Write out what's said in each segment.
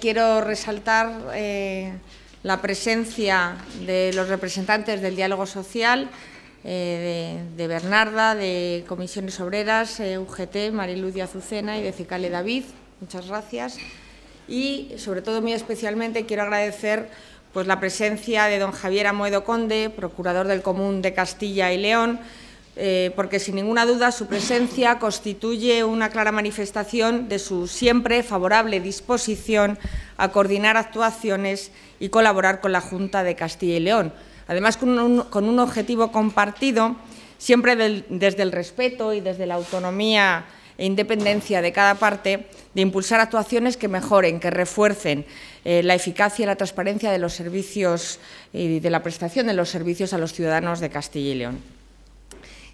Quiero resaltar eh, la presencia de los representantes del diálogo social, eh, de, Bernarda, de Comisiones Obreras, eh, UGT, Mariludia de Azucena y de Cicale David. Muchas gracias. Y, sobre todo, muy especialmente, quiero agradecer pues, la presencia de don Javier Amoedo Conde, procurador del Común de Castilla y León, eh, porque sin ninguna duda su presencia constituye una clara manifestación de su siempre favorable disposición a coordinar actuaciones y colaborar con la Junta de Castilla y León. Además, con un, objetivo compartido, siempre desde el respeto y desde la autonomía e independencia de cada parte, de impulsar actuaciones que mejoren, que refuercen eh, la eficacia y la transparencia de los servicios y eh, de la prestación de los servicios a los ciudadanos de Castilla y León.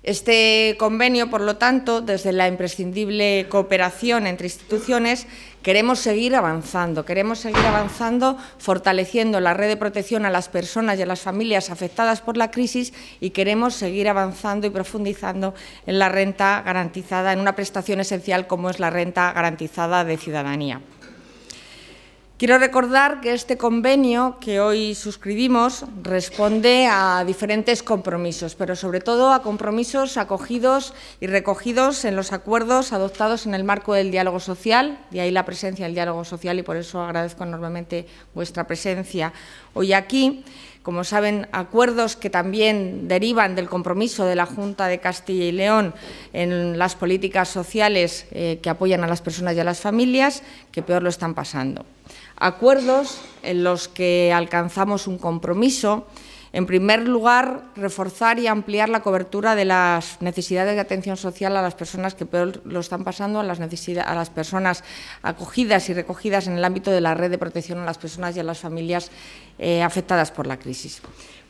Este convenio, por lo tanto, desde la imprescindible cooperación entre instituciones, queremos seguir avanzando, queremos seguir avanzando fortaleciendo la red de protección a las personas y a las familias afectadas por la crisis y queremos seguir avanzando y profundizando en la renta garantizada, en una prestación esencial como es la renta garantizada de ciudadanía. Quiero recordar que este convenio que hoy suscribimos responde a diferentes compromisos, pero sobre todo a compromisos acogidos y recogidos en los acuerdos adoptados en el marco del diálogo social, de ahí la presencia del diálogo social y por eso agradezco enormemente vuestra presencia hoy aquí como saben, acuerdos que también derivan del compromiso de la Junta de Castilla y León en las políticas sociales eh, que apoyan a las personas y a las familias, que peor lo están pasando. Acuerdos en los que alcanzamos un compromiso en primer lugar, reforzar y ampliar la cobertura de las necesidades de atención social a las personas que peor lo están pasando, a las, a las personas acogidas y recogidas en el ámbito de la red de protección a las personas y a las familias eh, afectadas por la crisis.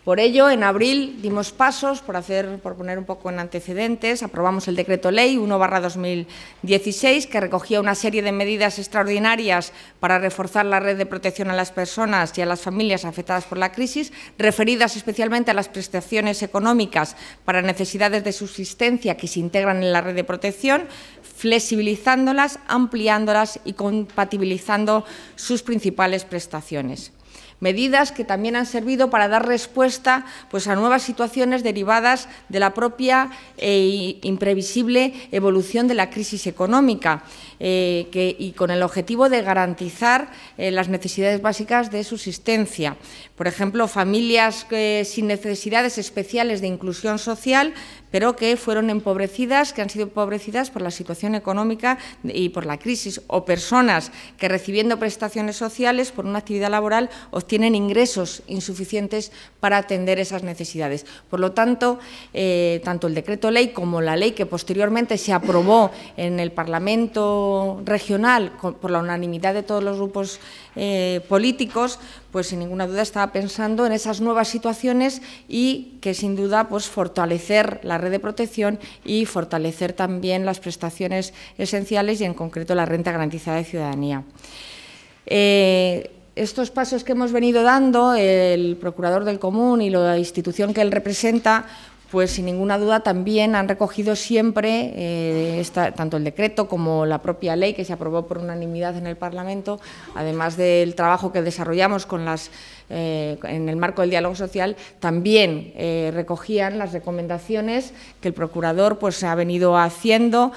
Por ello, en abril dimos pasos por, hacer, por poner un poco en antecedentes, aprobamos el decreto ley 1/2016 que recogía una serie de medidas extraordinarias para reforzar la red de protección a las personas y a las familias afectadas por la crisis, referidas especialmente a las prestaciones económicas para necesidades de subsistencia que se integran en la red de protección, flexibilizándolas, ampliándolas y compatibilizando sus principales prestaciones medidas que también han servido para dar respuesta pues, a nuevas situaciones derivadas de la propia e imprevisible evolución de la crisis económica eh, y con el objetivo de garantizar eh, las necesidades básicas de subsistencia. Por ejemplo, familias sin necesidades especiales de inclusión social pero que fueron empobrecidas, que han sido empobrecidas por la situación económica y por la crisis, o personas que recibiendo prestaciones sociales por una actividad laboral obtienen ingresos insuficientes para atender esas necesidades. Por lo tanto, eh, tanto el decreto ley como la ley que posteriormente se aprobó en el Parlamento regional por la unanimidad de todos los grupos eh, políticos, pues sin ninguna duda estaba pensando en esas nuevas situaciones y que sin duda pues fortalecer la red de protección y fortalecer también las prestaciones esenciales y en concreto la renta garantizada de ciudadanía. Eh, estos pasos que hemos venido dando, el procurador del común y la institución que él representa, pues sin ninguna duda también han recogido siempre, eh, tanto el decreto como la propia ley que se aprobó por unanimidad en el Parlamento, además del trabajo que desarrollamos con las, eh, en el marco del diálogo social, también eh, recogían las recomendaciones que el Procurador pues, ha venido haciendo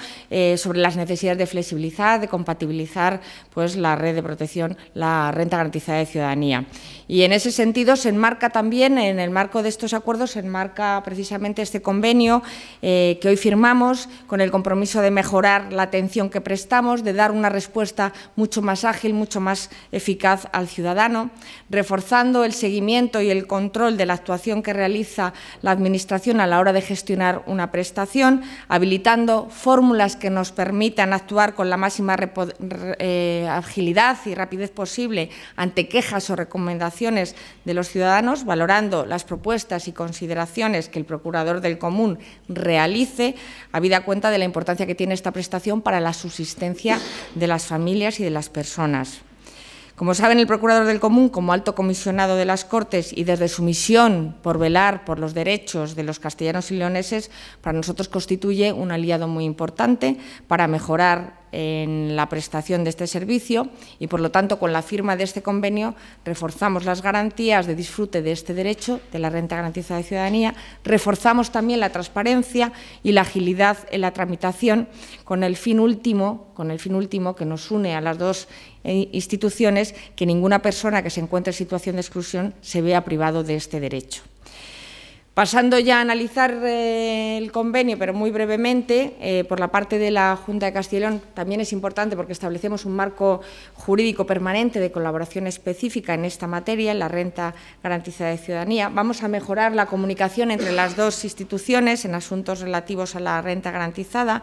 sobre las necesidades de flexibilizar, de compatibilizar pues, la red de protección, la renta garantizada de ciudadanía. Y en ese sentido se enmarca también, en el marco de estos acuerdos, se enmarca precisamente este convenio eh, que hoy firmamos con el compromiso de mejorar la atención que prestamos, de dar una respuesta mucho más ágil, mucho más eficaz al ciudadano, reforzando el seguimiento y el control de la actuación que realiza la Administración a la hora de gestionar una prestación, habilitando fórmulas que nos permitan actuar con la máxima eh, agilidad y rapidez posible ante quejas o recomendaciones de los ciudadanos, valorando las propuestas y consideraciones que el procurador procurador del común realice, habida cuenta de la importancia que tiene esta prestación para la subsistencia de las familias y de las personas. Como saben, el Procurador del Común, como alto comisionado de las Cortes y desde su misión por velar por los derechos de los castellanos y leoneses, para nosotros constituye un aliado muy importante para mejorar en la prestación de este servicio y, por lo tanto, con la firma de este convenio reforzamos las garantías de disfrute de este derecho de la renta garantizada de ciudadanía, reforzamos también la transparencia y la agilidad en la tramitación con el fin último, con el fin último que nos une a las dos eh, instituciones, que ninguna persona que se encuentre en situación de exclusión se vea privado de este derecho. Pasando ya a analizar eh, el convenio, pero muy brevemente, eh, por la parte de la Junta de Castellón también es importante porque establecemos un marco jurídico permanente de colaboración específica en esta materia, en la renta garantizada de ciudadanía. Vamos a mejorar la comunicación entre las dos instituciones en asuntos relativos a la renta garantizada.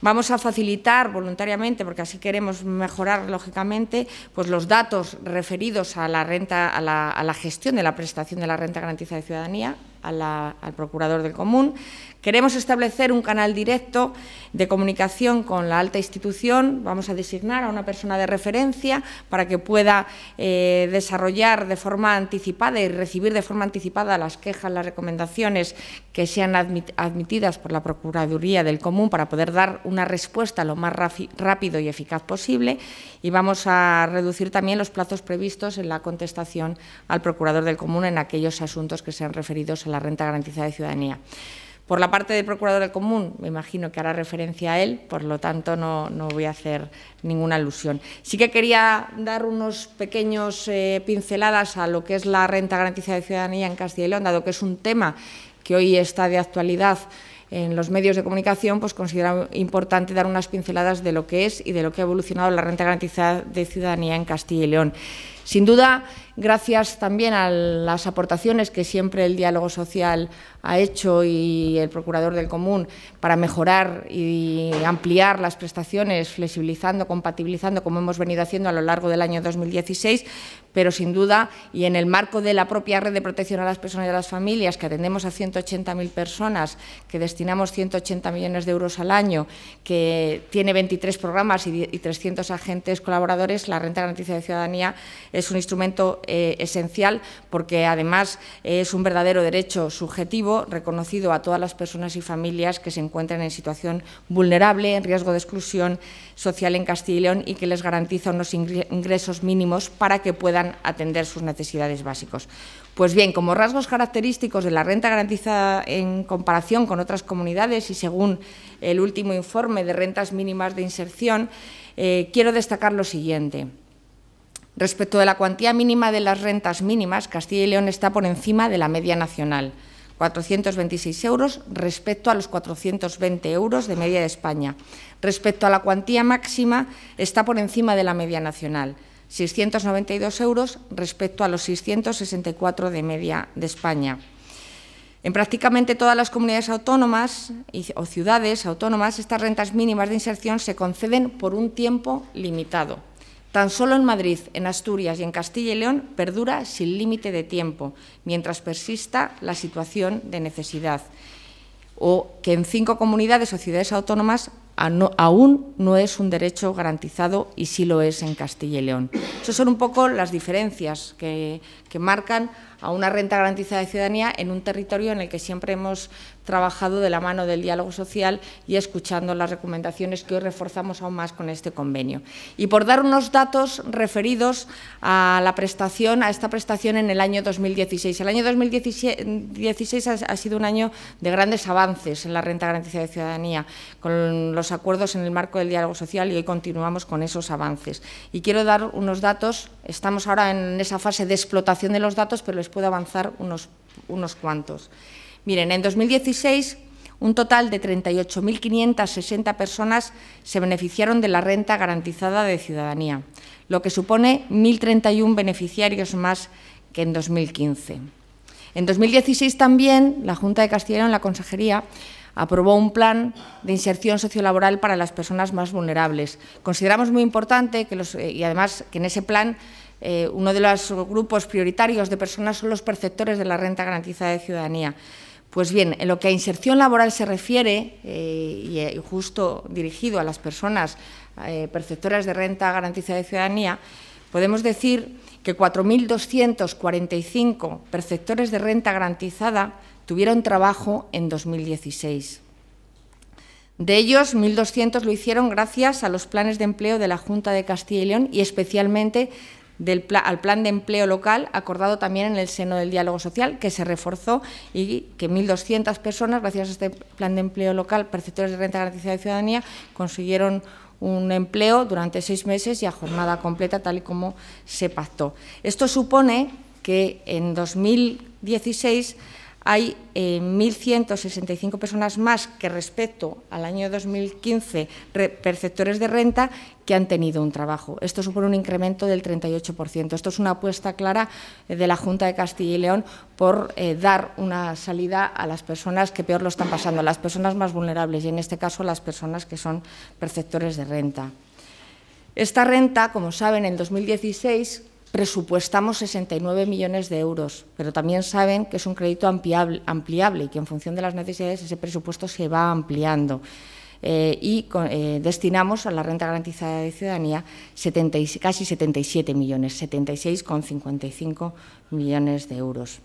Vamos a facilitar voluntariamente, porque así queremos mejorar lógicamente, pues los datos referidos a la renta, a la gestión de la prestación de la renta garantizada de ciudadanía, al procurador del común. Queremos establecer un canal directo de comunicación con la alta institución. Vamos a designar a una persona de referencia para que pueda eh, desarrollar de forma anticipada y recibir de forma anticipada las quejas, las recomendaciones que sean admitidas por la Procuraduría del Común para poder dar una respuesta lo más rápido y eficaz posible. Y vamos a reducir también los plazos previstos en la contestación al procurador del Común en aquellos asuntos que sean referidos a la la renta garantizada de ciudadanía. Por la parte del procurador del común, me imagino que hará referencia a él, por lo tanto no, voy a hacer ninguna alusión. Sí que quería dar unos pequeños eh, pinceladas a lo que es la renta garantizada de ciudadanía en Castilla y León, dado que es un tema que hoy está de actualidad en los medios de comunicación, pues considero importante dar unas pinceladas de lo que es y de lo que ha evolucionado la renta garantizada de ciudadanía en Castilla y León. Sin duda, gracias también a las aportaciones que siempre el diálogo social ha hecho y el procurador del común para mejorar y ampliar las prestaciones, flexibilizando, compatibilizando, como hemos venido haciendo a lo largo del año 2016, pero sin duda, y en el marco de la propia red de protección a las personas y a las familias, que atendemos a 180.000 personas, que destinamos 180 millones de euros al año, que tiene 23 programas y 300 agentes colaboradores, la renta garantizada de ciudadanía es un instrumento eh, esencial porque además es un verdadero derecho subjetivo reconocido a todas las personas y familias que se encuentran en situación vulnerable, en riesgo de exclusión social en Castilla y León y que les garantiza unos ingresos mínimos para que puedan atender sus necesidades básicas. Pues bien, como rasgos característicos de la renta garantizada en comparación con otras comunidades y según el último informe de rentas mínimas de inserción, eh, quiero destacar lo siguiente. Respecto de la cuantía mínima de las rentas mínimas, Castilla y León está por encima de la media nacional, 426 euros respecto a los 420 euros de media de España. Respecto a la cuantía máxima, está por encima de la media nacional, 692 euros respecto a los 664 de media de España. En prácticamente todas las comunidades autónomas o ciudades autónomas, estas rentas mínimas de inserción se conceden por un tiempo limitado. Tan solo en Madrid, en Asturias y en Castilla y León perdura sin límite de tiempo, mientras persista la situación de necesidad, o que en cinco comunidades o ciudades autónomas aún no es un derecho garantizado y sí lo es en Castilla y León. Esas son un poco las diferencias que, marcan a una renta garantizada de ciudadanía en un territorio en el que siempre hemos trabajado de la mano del diálogo social y escuchando las recomendaciones que hoy reforzamos aún más con este convenio. Y por dar unos datos referidos a la prestación, a esta prestación en el año 2016. El año 2016 ha sido un año de grandes avances en la renta garantizada de ciudadanía, con los acuerdos en el marco del diálogo social y hoy continuamos con esos avances. Y quiero dar unos datos, estamos ahora en esa fase de explotación de los datos, pero les puedo avanzar unos cuantos. Miren, en 2016 un total de 38.560 personas se beneficiaron de la renta garantizada de ciudadanía, lo que supone 1.031 beneficiarios más que en 2015. En 2016 también la Junta de Castilla León, la Consejería aprobó un plan de inserción sociolaboral para las personas más vulnerables. Consideramos muy importante que eh, y además que en ese plan eh, uno de los grupos prioritarios de personas son los perceptores de la renta garantizada de ciudadanía. Pues bien, en lo que a inserción laboral se refiere, eh, eh, y justo dirigido a las personas eh, perceptoras de renta garantizada de ciudadanía, podemos decir que 4.245 perceptores de renta garantizada tuvieron trabajo en 2016. De ellos, 1.200 lo hicieron gracias a los planes de empleo de la Junta de Castilla y León y especialmente al plan de empleo local acordado también en el seno del diálogo social, que se reforzó y que 1.200 personas, gracias a este plan de empleo local, perceptores de renta garantizada de ciudadanía, consiguieron un empleo durante seis meses y a jornada completa, tal y como se pactó. Esto supone que en 2016 hay 1.165 eh, personas más que respecto al año 2015 perceptores de renta que han tenido un trabajo. Esto supone un incremento del 38%. Esto es una apuesta clara eh, de la Junta de Castilla y León por eh, dar una salida a las personas que peor lo están pasando, a las personas más vulnerables y en este caso a las personas que son perceptores de renta. Esta renta, como saben, en 2016 presupuestamos 69 millones de euros, pero también saben que es un crédito ampliable, ampliable y que en función de las necesidades ese presupuesto se va ampliando. Eh, y eh, destinamos a la renta garantizada de ciudadanía casi 77 millones, 76,55 millones de euros.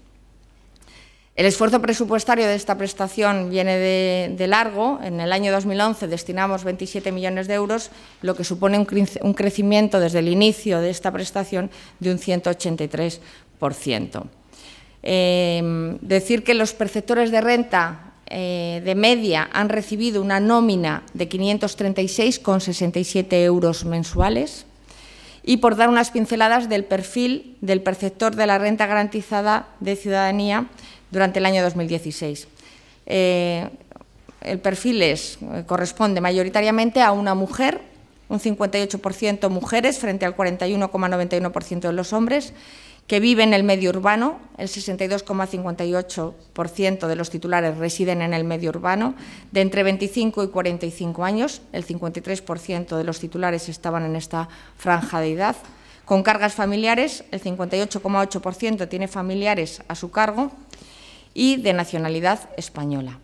El esfuerzo presupuestario de esta prestación viene de, largo. En el año 2011 destinamos 27 millones de euros, lo que supone un, crecimiento desde el inicio de esta prestación de un 183%. Em, decir que los perceptores de renta eh, de media han recibido una nómina de 536,67 euros mensuales y por dar unas pinceladas del perfil del perceptor de la renta garantizada de ciudadanía durante el año 2016. Eh, el perfil es, eh, corresponde mayoritariamente a una mujer, un 58% mujeres frente al 41,91% de los hombres, que vive en el medio urbano, el 62,58% de los titulares residen en el medio urbano, de entre 25 y 45 años, el 53% de los titulares estaban en esta franja de edad, con cargas familiares, el 58,8% tiene familiares a su cargo, y de nacionalidad española.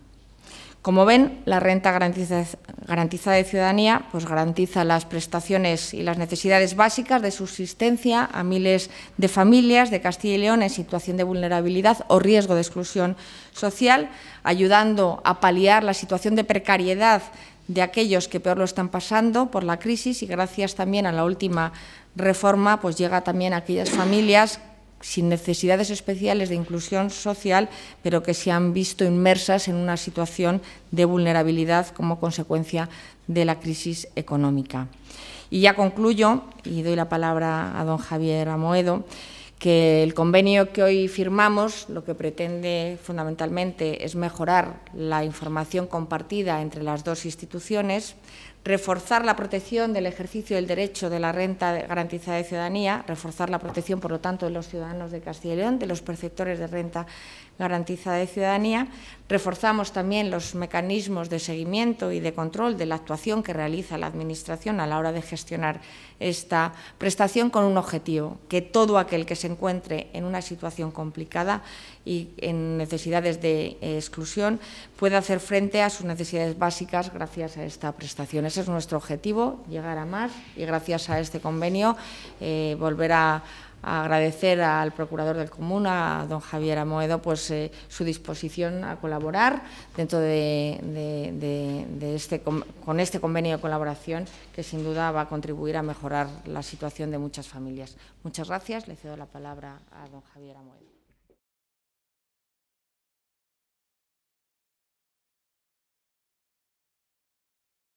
Como ven, la renta garantizada de ciudadanía pues garantiza las prestaciones y las necesidades básicas de subsistencia a miles de familias de Castilla y León en situación de vulnerabilidad o riesgo de exclusión social, ayudando a paliar la situación de precariedad de aquellos que peor lo están pasando por la crisis y gracias también a la última reforma pues llega también a aquellas familias sin necesidades especiales de inclusión social, pero que se han visto inmersas en una situación de vulnerabilidad como consecuencia de la crisis económica. Y ya concluyo, y doy la palabra a don Javier Amoedo, que el convenio que hoy firmamos lo que pretende fundamentalmente es mejorar la información compartida entre las dos instituciones, reforzar la protección del ejercicio del derecho de la renta garantizada de ciudadanía, reforzar la protección, por lo tanto, de los ciudadanos de Castilla y León, de los perceptores de renta garantizada de ciudadanía. Reforzamos también los mecanismos de seguimiento y de control de la actuación que realiza la Administración a la hora de gestionar esta prestación con un objetivo, que todo aquel que se encuentre en una situación complicada y en necesidades de exclusión pueda hacer frente a sus necesidades básicas gracias a esta prestación ese es nuestro objetivo, llegar a más y gracias a este convenio eh, volver a, agradecer al procurador del común, a don Javier Amoedo, pues eh, su disposición a colaborar dentro de, este con este convenio de colaboración que sin duda va a contribuir a mejorar la situación de muchas familias. Muchas gracias, le cedo la palabra a don Javier Amoedo.